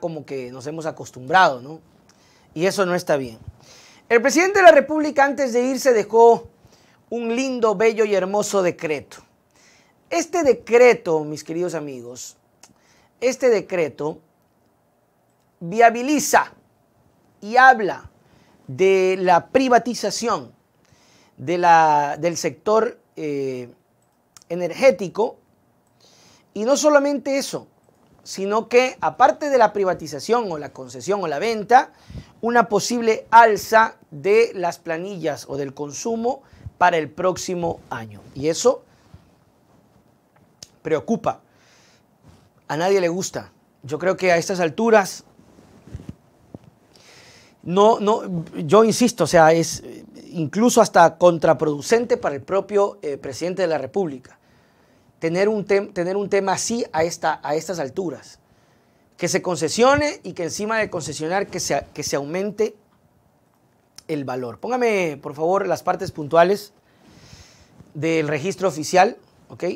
como que nos hemos acostumbrado, ¿no? Y eso no está bien. El presidente de la República antes de irse dejó un lindo, bello y hermoso decreto. Este decreto, mis queridos amigos, este decreto viabiliza y habla de la privatización de la, del sector eh, energético. Y no solamente eso, sino que aparte de la privatización o la concesión o la venta, una posible alza de las planillas o del consumo para el próximo año. Y eso preocupa. A nadie le gusta. Yo creo que a estas alturas, no, no, yo insisto, o sea, es incluso hasta contraproducente para el propio eh, presidente de la República tener un, tener un tema así a, esta, a estas alturas. Que se concesione y que encima de concesionar que se, que se aumente el valor. Póngame, por favor, las partes puntuales del registro oficial,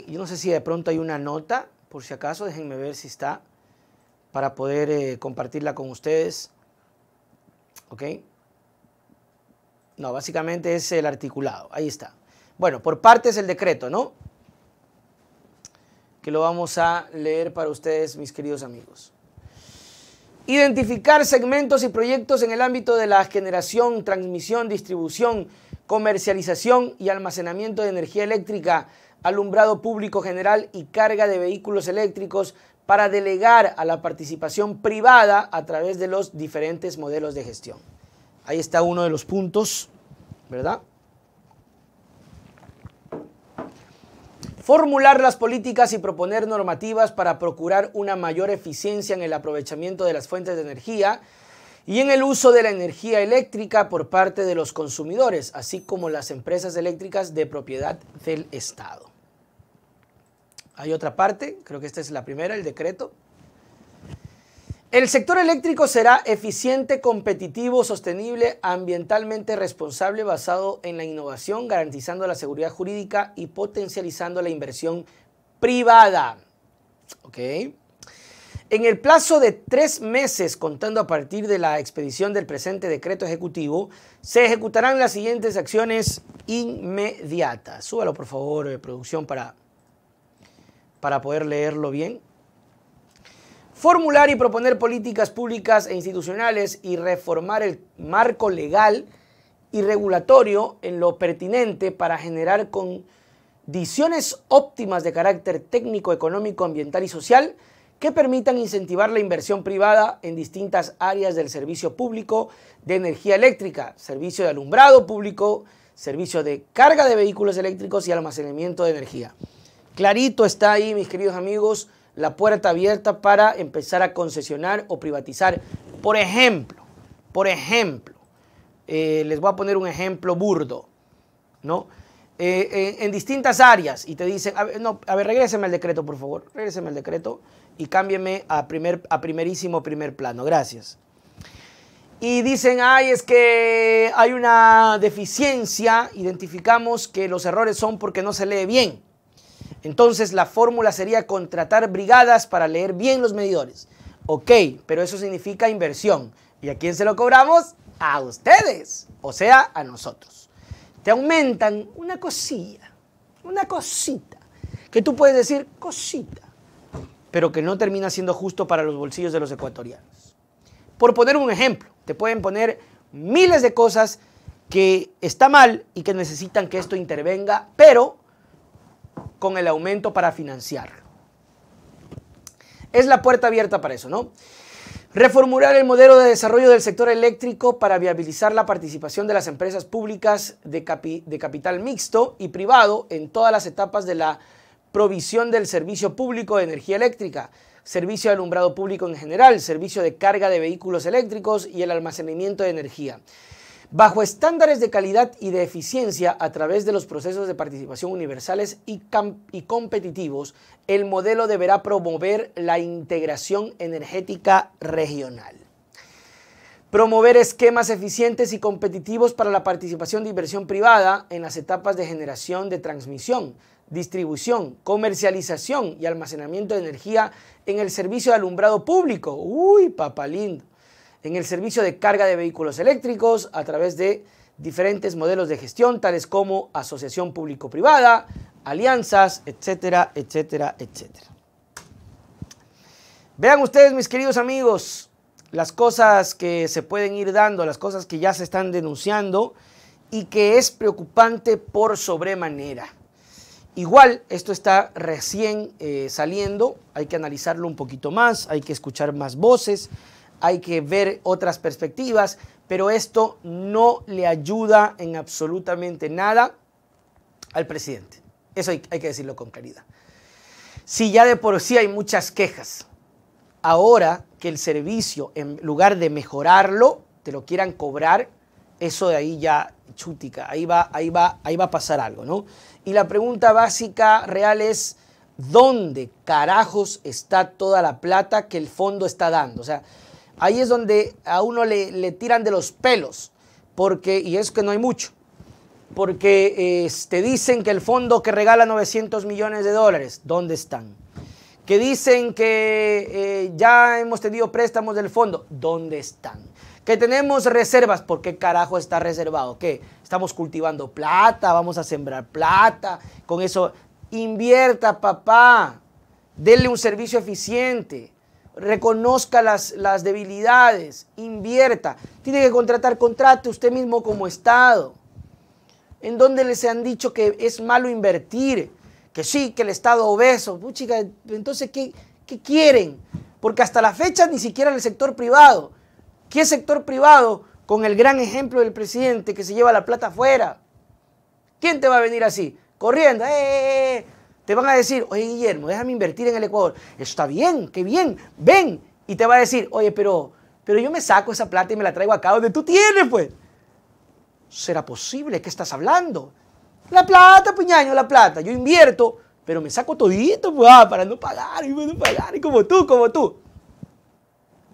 Yo no sé si de pronto hay una nota, por si acaso, déjenme ver si está, para poder eh, compartirla con ustedes, ¿ok? No, básicamente es el articulado, ahí está. Bueno, por partes el decreto, ¿no? que lo vamos a leer para ustedes, mis queridos amigos. Identificar segmentos y proyectos en el ámbito de la generación, transmisión, distribución, comercialización y almacenamiento de energía eléctrica, alumbrado público general y carga de vehículos eléctricos para delegar a la participación privada a través de los diferentes modelos de gestión. Ahí está uno de los puntos, ¿verdad? formular las políticas y proponer normativas para procurar una mayor eficiencia en el aprovechamiento de las fuentes de energía y en el uso de la energía eléctrica por parte de los consumidores, así como las empresas eléctricas de propiedad del Estado. Hay otra parte, creo que esta es la primera, el decreto. El sector eléctrico será eficiente, competitivo, sostenible, ambientalmente responsable, basado en la innovación, garantizando la seguridad jurídica y potencializando la inversión privada. En el plazo de tres meses, contando a partir de la expedición del presente decreto ejecutivo, se ejecutarán las siguientes acciones inmediatas. Súbalo, por favor, eh, producción, para, para poder leerlo bien formular y proponer políticas públicas e institucionales y reformar el marco legal y regulatorio en lo pertinente para generar condiciones óptimas de carácter técnico, económico, ambiental y social que permitan incentivar la inversión privada en distintas áreas del servicio público de energía eléctrica, servicio de alumbrado público, servicio de carga de vehículos eléctricos y almacenamiento de energía. Clarito está ahí, mis queridos amigos, la puerta abierta para empezar a concesionar o privatizar. Por ejemplo, por ejemplo, eh, les voy a poner un ejemplo burdo, ¿no? Eh, eh, en, distintas áreas y te dicen, a ver, no, a ver, al decreto, por favor, regréseme el decreto y cámbieme a, primer, a primerísimo primer plano, gracias. Y dicen, ay, es que hay una deficiencia, identificamos que los errores son porque no se lee bien. Entonces la fórmula sería contratar brigadas para leer bien los medidores. Ok, pero eso significa inversión. ¿Y a quién se lo cobramos? A ustedes, o sea, a nosotros. Te aumentan una cosilla, una cosita, que tú puedes decir cosita, pero que no termina siendo justo para los bolsillos de los ecuatorianos. Por poner un ejemplo, te pueden poner miles de cosas que está mal y que necesitan que esto intervenga, pero con el aumento para financiar. Es la puerta abierta para eso, ¿no? Reformular el modelo de desarrollo del sector eléctrico para viabilizar la participación de las empresas públicas de, de capital mixto y privado en todas las etapas de la provisión del servicio público de energía eléctrica, servicio de alumbrado público en general, servicio de carga de vehículos eléctricos y el almacenamiento de energía bajo estándares de calidad y de eficiencia a través de los procesos de participación universales y, competitivos, el modelo deberá promover la integración energética regional. Promover esquemas eficientes y competitivos para la participación de inversión privada en las etapas de generación de transmisión, distribución, comercialización y almacenamiento de energía en el servicio de alumbrado público. Uy, papá en el servicio de carga de vehículos eléctricos a través de diferentes modelos de gestión, tales como asociación público-privada, alianzas, etcétera, etcétera, etcétera. Vean ustedes, mis queridos amigos, las cosas que se pueden ir dando, las cosas que ya se están denunciando y que es preocupante por sobremanera. Igual, esto está recién eh, saliendo, hay que analizarlo un poquito más, hay que escuchar más voces, hay que ver otras perspectivas, pero esto no le ayuda en absolutamente nada al presidente. Eso hay, que decirlo con claridad. Si ya de por sí hay muchas quejas, ahora que el servicio, en lugar de mejorarlo, te lo quieran cobrar, eso de ahí ya chútica, ahí va, ahí va, ahí va a pasar algo, ¿no? Y la pregunta básica real es, ¿dónde carajos está toda la plata que el fondo está dando? O sea, Ahí es donde a uno le, tiran de los pelos, porque, y es que no hay mucho, porque te este, dicen que el fondo que regala 900 millones de dólares, ¿dónde están? Que dicen que eh, ya hemos tenido préstamos del fondo, ¿dónde están? Que tenemos reservas, ¿por qué carajo está reservado? Que Estamos cultivando plata, vamos a sembrar plata, con eso invierta papá, denle un servicio eficiente, reconozca las, debilidades, invierta. Tiene que contratar, contrate usted mismo como Estado. En donde les han dicho que es malo invertir, que sí, que el Estado obeso. entonces, ¿qué, quieren? Porque hasta la fecha ni siquiera el sector privado. ¿Qué sector privado con el gran ejemplo del presidente que se lleva la plata afuera? ¿Quién te va a venir así? Corriendo. ¡Eh, eh, eh, eh. Te van a decir, oye Guillermo, déjame invertir en el Ecuador. está bien, qué bien, ven. Y te va a decir, oye, pero, pero yo me saco esa plata y me la traigo acá donde tú tienes, pues. ¿Será posible? ¿Qué estás hablando? La plata, puñaño, la plata. Yo invierto, pero me saco todito, pues, ah, para no pagar, y no pagar, y como tú, como tú.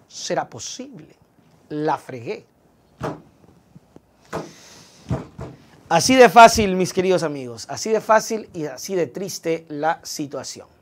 ¿Será posible? La fregué. Así de fácil, mis queridos amigos, así de fácil y así de triste la situación.